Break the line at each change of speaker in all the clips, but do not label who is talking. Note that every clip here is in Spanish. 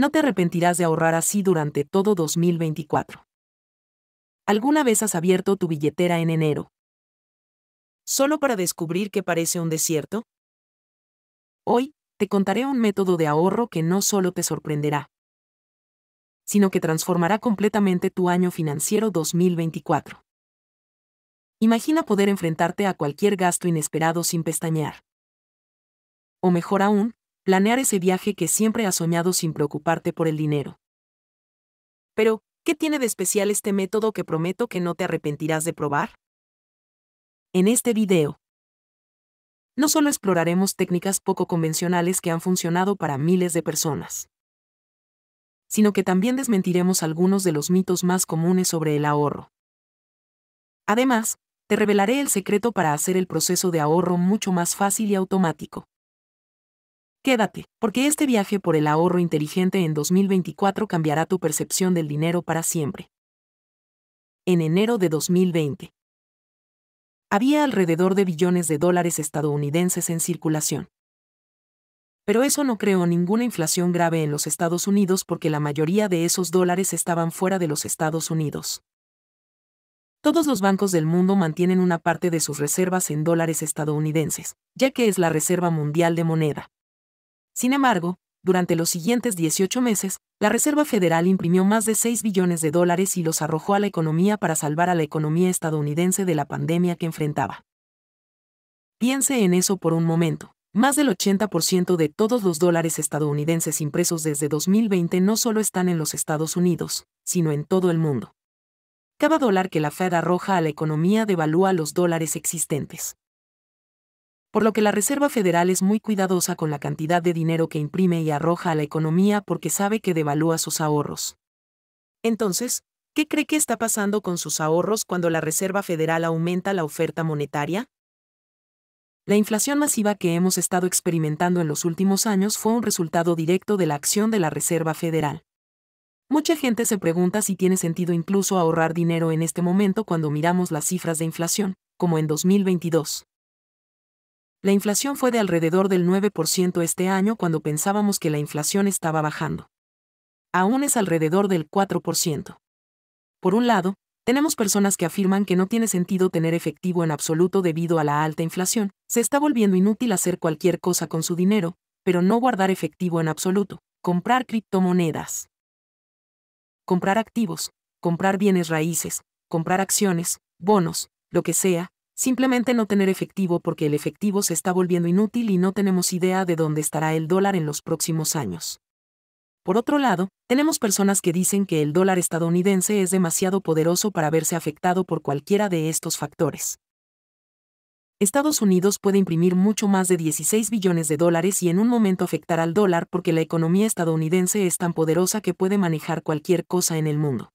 No te arrepentirás de ahorrar así durante todo 2024. ¿Alguna vez has abierto tu billetera en enero? ¿Solo para descubrir que parece un desierto? Hoy, te contaré un método de ahorro que no solo te sorprenderá, sino que transformará completamente tu año financiero 2024. Imagina poder enfrentarte a cualquier gasto inesperado sin pestañear. O mejor aún, planear ese viaje que siempre has soñado sin preocuparte por el dinero. Pero, ¿qué tiene de especial este método que prometo que no te arrepentirás de probar? En este video, no solo exploraremos técnicas poco convencionales que han funcionado para miles de personas, sino que también desmentiremos algunos de los mitos más comunes sobre el ahorro. Además, te revelaré el secreto para hacer el proceso de ahorro mucho más fácil y automático. Quédate, porque este viaje por el ahorro inteligente en 2024 cambiará tu percepción del dinero para siempre. En enero de 2020. Había alrededor de billones de dólares estadounidenses en circulación. Pero eso no creó ninguna inflación grave en los Estados Unidos porque la mayoría de esos dólares estaban fuera de los Estados Unidos. Todos los bancos del mundo mantienen una parte de sus reservas en dólares estadounidenses, ya que es la Reserva Mundial de Moneda. Sin embargo, durante los siguientes 18 meses, la Reserva Federal imprimió más de 6 billones de dólares y los arrojó a la economía para salvar a la economía estadounidense de la pandemia que enfrentaba. Piense en eso por un momento. Más del 80% de todos los dólares estadounidenses impresos desde 2020 no solo están en los Estados Unidos, sino en todo el mundo. Cada dólar que la Fed arroja a la economía devalúa los dólares existentes por lo que la Reserva Federal es muy cuidadosa con la cantidad de dinero que imprime y arroja a la economía porque sabe que devalúa sus ahorros. Entonces, ¿qué cree que está pasando con sus ahorros cuando la Reserva Federal aumenta la oferta monetaria? La inflación masiva que hemos estado experimentando en los últimos años fue un resultado directo de la acción de la Reserva Federal. Mucha gente se pregunta si tiene sentido incluso ahorrar dinero en este momento cuando miramos las cifras de inflación, como en 2022. La inflación fue de alrededor del 9% este año cuando pensábamos que la inflación estaba bajando. Aún es alrededor del 4%. Por un lado, tenemos personas que afirman que no tiene sentido tener efectivo en absoluto debido a la alta inflación, se está volviendo inútil hacer cualquier cosa con su dinero, pero no guardar efectivo en absoluto, comprar criptomonedas, comprar activos, comprar bienes raíces, comprar acciones, bonos, lo que sea, Simplemente no tener efectivo porque el efectivo se está volviendo inútil y no tenemos idea de dónde estará el dólar en los próximos años. Por otro lado, tenemos personas que dicen que el dólar estadounidense es demasiado poderoso para verse afectado por cualquiera de estos factores. Estados Unidos puede imprimir mucho más de 16 billones de dólares y en un momento afectar al dólar porque la economía estadounidense es tan poderosa que puede manejar cualquier cosa en el mundo.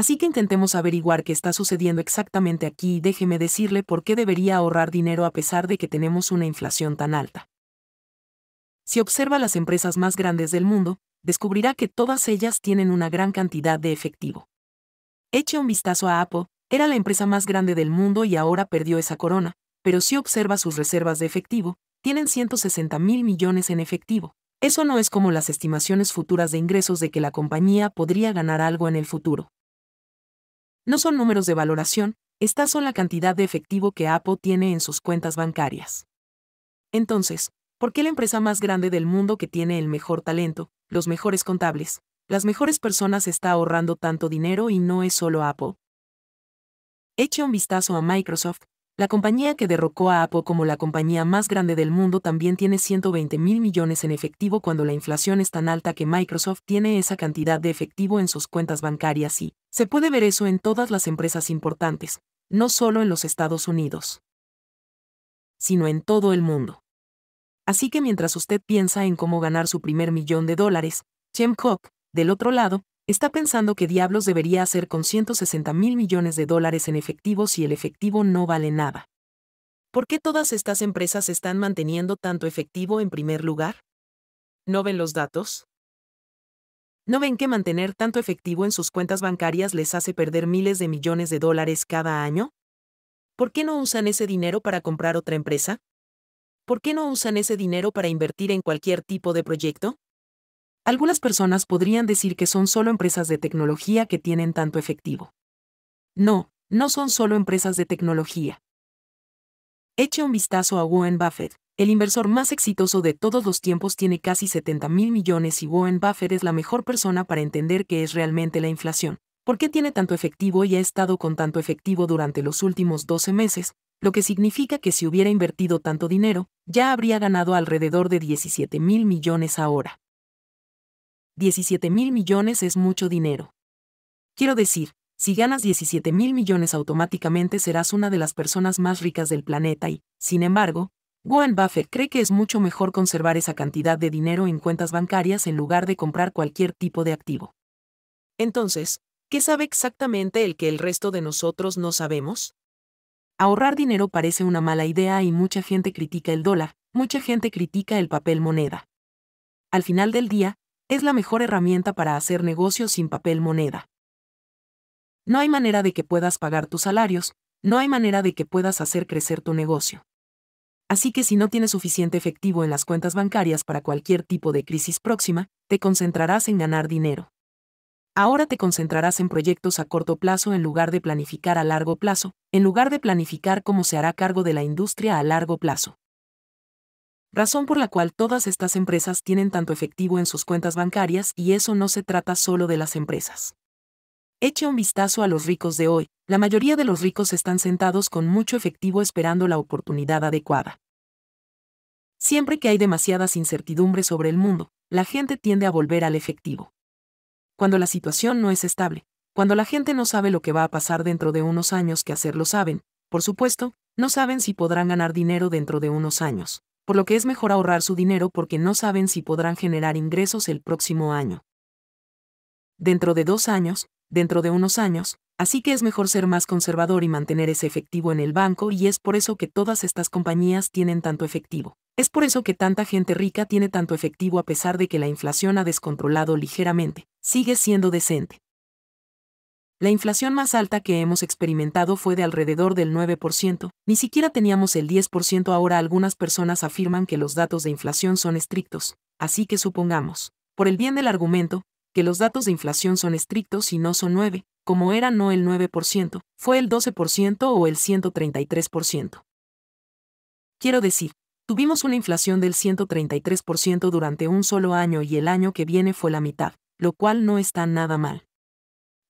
Así que intentemos averiguar qué está sucediendo exactamente aquí y déjeme decirle por qué debería ahorrar dinero a pesar de que tenemos una inflación tan alta. Si observa las empresas más grandes del mundo, descubrirá que todas ellas tienen una gran cantidad de efectivo. Eche un vistazo a Apple, era la empresa más grande del mundo y ahora perdió esa corona, pero si observa sus reservas de efectivo, tienen 160 mil millones en efectivo. Eso no es como las estimaciones futuras de ingresos de que la compañía podría ganar algo en el futuro. No son números de valoración, estas son la cantidad de efectivo que Apple tiene en sus cuentas bancarias. Entonces, ¿por qué la empresa más grande del mundo que tiene el mejor talento, los mejores contables, las mejores personas está ahorrando tanto dinero y no es solo Apple? Eche un vistazo a Microsoft, la compañía que derrocó a Apple como la compañía más grande del mundo también tiene 120 mil millones en efectivo cuando la inflación es tan alta que Microsoft tiene esa cantidad de efectivo en sus cuentas bancarias y se puede ver eso en todas las empresas importantes, no solo en los Estados Unidos, sino en todo el mundo. Así que mientras usted piensa en cómo ganar su primer millón de dólares, Jim del otro lado, está pensando que diablos debería hacer con 160 mil millones de dólares en efectivo si el efectivo no vale nada. ¿Por qué todas estas empresas están manteniendo tanto efectivo en primer lugar? ¿No ven los datos? ¿No ven que mantener tanto efectivo en sus cuentas bancarias les hace perder miles de millones de dólares cada año? ¿Por qué no usan ese dinero para comprar otra empresa? ¿Por qué no usan ese dinero para invertir en cualquier tipo de proyecto? Algunas personas podrían decir que son solo empresas de tecnología que tienen tanto efectivo. No, no son solo empresas de tecnología. Eche un vistazo a Warren Buffett, el inversor más exitoso de todos los tiempos tiene casi 70 mil millones y Warren Buffett es la mejor persona para entender qué es realmente la inflación, por qué tiene tanto efectivo y ha estado con tanto efectivo durante los últimos 12 meses, lo que significa que si hubiera invertido tanto dinero, ya habría ganado alrededor de 17 mil millones ahora. 17 mil millones es mucho dinero. Quiero decir, si ganas 17 mil millones automáticamente serás una de las personas más ricas del planeta y, sin embargo, Warren Buffett cree que es mucho mejor conservar esa cantidad de dinero en cuentas bancarias en lugar de comprar cualquier tipo de activo. Entonces, ¿qué sabe exactamente el que el resto de nosotros no sabemos? Ahorrar dinero parece una mala idea y mucha gente critica el dólar, mucha gente critica el papel moneda. Al final del día, es la mejor herramienta para hacer negocios sin papel moneda. No hay manera de que puedas pagar tus salarios, no hay manera de que puedas hacer crecer tu negocio. Así que si no tienes suficiente efectivo en las cuentas bancarias para cualquier tipo de crisis próxima, te concentrarás en ganar dinero. Ahora te concentrarás en proyectos a corto plazo en lugar de planificar a largo plazo, en lugar de planificar cómo se hará cargo de la industria a largo plazo razón por la cual todas estas empresas tienen tanto efectivo en sus cuentas bancarias y eso no se trata solo de las empresas. Eche un vistazo a los ricos de hoy, la mayoría de los ricos están sentados con mucho efectivo esperando la oportunidad adecuada. Siempre que hay demasiadas incertidumbres sobre el mundo, la gente tiende a volver al efectivo. Cuando la situación no es estable, cuando la gente no sabe lo que va a pasar dentro de unos años que hacerlo saben, por supuesto, no saben si podrán ganar dinero dentro de unos años por lo que es mejor ahorrar su dinero porque no saben si podrán generar ingresos el próximo año. Dentro de dos años, dentro de unos años, así que es mejor ser más conservador y mantener ese efectivo en el banco y es por eso que todas estas compañías tienen tanto efectivo. Es por eso que tanta gente rica tiene tanto efectivo a pesar de que la inflación ha descontrolado ligeramente. Sigue siendo decente. La inflación más alta que hemos experimentado fue de alrededor del 9%, ni siquiera teníamos el 10% ahora algunas personas afirman que los datos de inflación son estrictos, así que supongamos, por el bien del argumento, que los datos de inflación son estrictos y no son 9, como era no el 9%, fue el 12% o el 133%. Quiero decir, tuvimos una inflación del 133% durante un solo año y el año que viene fue la mitad, lo cual no está nada mal.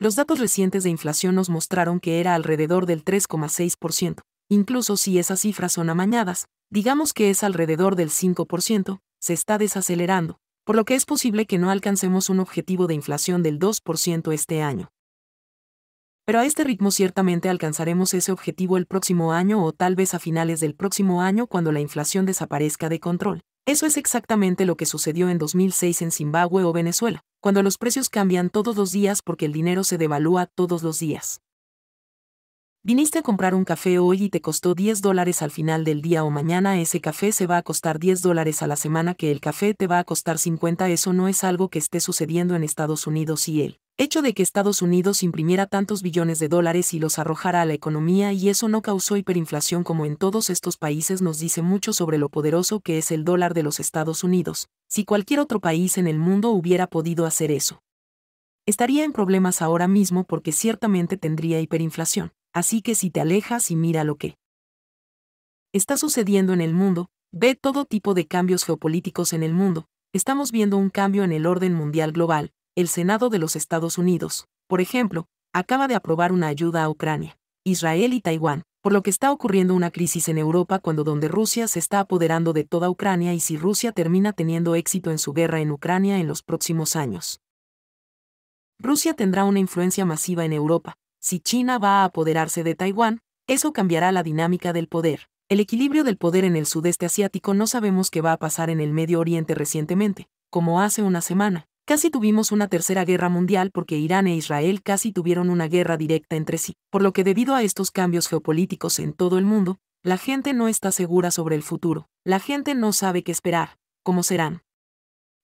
Los datos recientes de inflación nos mostraron que era alrededor del 3,6%. Incluso si esas cifras son amañadas, digamos que es alrededor del 5%, se está desacelerando, por lo que es posible que no alcancemos un objetivo de inflación del 2% este año. Pero a este ritmo ciertamente alcanzaremos ese objetivo el próximo año o tal vez a finales del próximo año cuando la inflación desaparezca de control. Eso es exactamente lo que sucedió en 2006 en Zimbabue o Venezuela, cuando los precios cambian todos los días porque el dinero se devalúa todos los días. Viniste a comprar un café hoy y te costó 10 dólares al final del día o mañana ese café se va a costar 10 dólares a la semana que el café te va a costar 50. Eso no es algo que esté sucediendo en Estados Unidos y él hecho de que Estados Unidos imprimiera tantos billones de dólares y los arrojara a la economía y eso no causó hiperinflación como en todos estos países nos dice mucho sobre lo poderoso que es el dólar de los Estados Unidos, si cualquier otro país en el mundo hubiera podido hacer eso. Estaría en problemas ahora mismo porque ciertamente tendría hiperinflación, así que si te alejas y mira lo que está sucediendo en el mundo, ve todo tipo de cambios geopolíticos en el mundo, estamos viendo un cambio en el orden mundial global, el Senado de los Estados Unidos, por ejemplo, acaba de aprobar una ayuda a Ucrania, Israel y Taiwán, por lo que está ocurriendo una crisis en Europa cuando donde Rusia se está apoderando de toda Ucrania y si Rusia termina teniendo éxito en su guerra en Ucrania en los próximos años. Rusia tendrá una influencia masiva en Europa. Si China va a apoderarse de Taiwán, eso cambiará la dinámica del poder. El equilibrio del poder en el sudeste asiático no sabemos qué va a pasar en el Medio Oriente recientemente, como hace una semana, Casi tuvimos una tercera guerra mundial porque Irán e Israel casi tuvieron una guerra directa entre sí, por lo que debido a estos cambios geopolíticos en todo el mundo, la gente no está segura sobre el futuro, la gente no sabe qué esperar, cómo serán.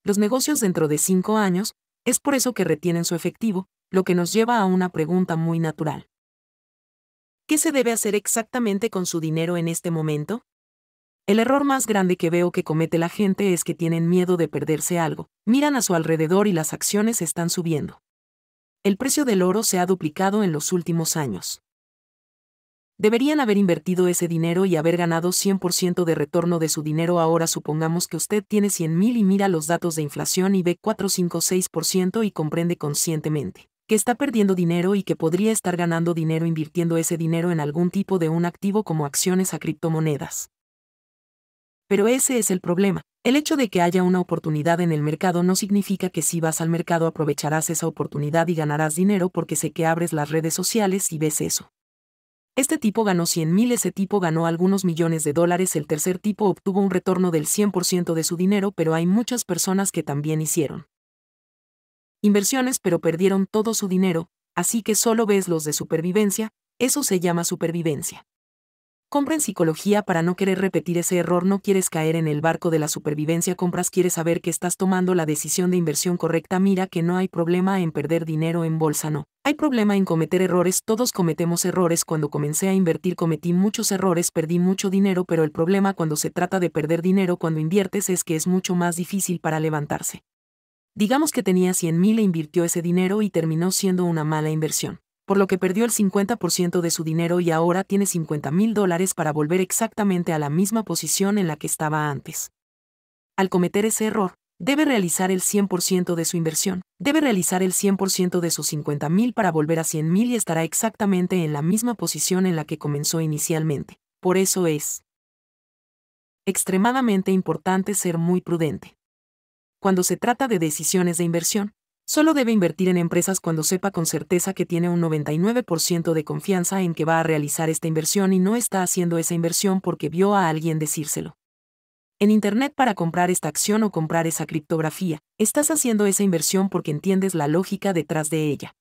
Los negocios dentro de cinco años, es por eso que retienen su efectivo, lo que nos lleva a una pregunta muy natural. ¿Qué se debe hacer exactamente con su dinero en este momento? El error más grande que veo que comete la gente es que tienen miedo de perderse algo, miran a su alrededor y las acciones están subiendo. El precio del oro se ha duplicado en los últimos años. Deberían haber invertido ese dinero y haber ganado 100% de retorno de su dinero. Ahora supongamos que usted tiene 100.000 y mira los datos de inflación y ve 4, 5, 6 y comprende conscientemente que está perdiendo dinero y que podría estar ganando dinero invirtiendo ese dinero en algún tipo de un activo como acciones a criptomonedas. Pero ese es el problema. El hecho de que haya una oportunidad en el mercado no significa que si vas al mercado aprovecharás esa oportunidad y ganarás dinero porque sé que abres las redes sociales y ves eso. Este tipo ganó 100 mil, ese tipo ganó algunos millones de dólares, el tercer tipo obtuvo un retorno del 100% de su dinero, pero hay muchas personas que también hicieron inversiones pero perdieron todo su dinero, así que solo ves los de supervivencia, eso se llama supervivencia. Compra en psicología para no querer repetir ese error, no quieres caer en el barco de la supervivencia, compras, quieres saber que estás tomando la decisión de inversión correcta, mira que no hay problema en perder dinero en bolsa, no. Hay problema en cometer errores, todos cometemos errores, cuando comencé a invertir cometí muchos errores, perdí mucho dinero, pero el problema cuando se trata de perder dinero cuando inviertes es que es mucho más difícil para levantarse. Digamos que tenía 100 mil e invirtió ese dinero y terminó siendo una mala inversión por lo que perdió el 50% de su dinero y ahora tiene $50,000 mil dólares para volver exactamente a la misma posición en la que estaba antes. Al cometer ese error, debe realizar el 100% de su inversión, debe realizar el 100% de sus $50,000 mil para volver a $100,000 mil y estará exactamente en la misma posición en la que comenzó inicialmente. Por eso es extremadamente importante ser muy prudente. Cuando se trata de decisiones de inversión, Solo debe invertir en empresas cuando sepa con certeza que tiene un 99% de confianza en que va a realizar esta inversión y no está haciendo esa inversión porque vio a alguien decírselo. En Internet para comprar esta acción o comprar esa criptografía, estás haciendo esa inversión porque entiendes la lógica detrás de ella.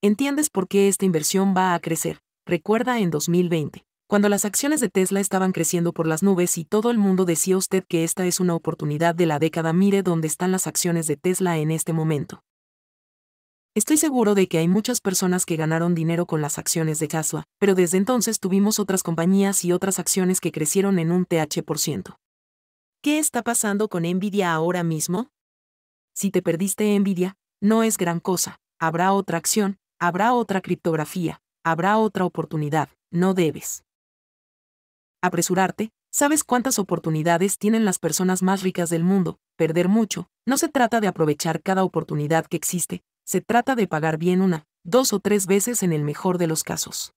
Entiendes por qué esta inversión va a crecer, recuerda en 2020 cuando las acciones de Tesla estaban creciendo por las nubes y todo el mundo decía usted que esta es una oportunidad de la década, mire dónde están las acciones de Tesla en este momento. Estoy seguro de que hay muchas personas que ganaron dinero con las acciones de Tesla, pero desde entonces tuvimos otras compañías y otras acciones que crecieron en un TH%. ciento. ¿Qué está pasando con Nvidia ahora mismo? Si te perdiste Nvidia, no es gran cosa, habrá otra acción, habrá otra criptografía, habrá otra oportunidad, no debes apresurarte, ¿Sabes cuántas oportunidades tienen las personas más ricas del mundo? Perder mucho. No se trata de aprovechar cada oportunidad que existe, se trata de pagar bien una, dos o tres veces en el mejor de los casos.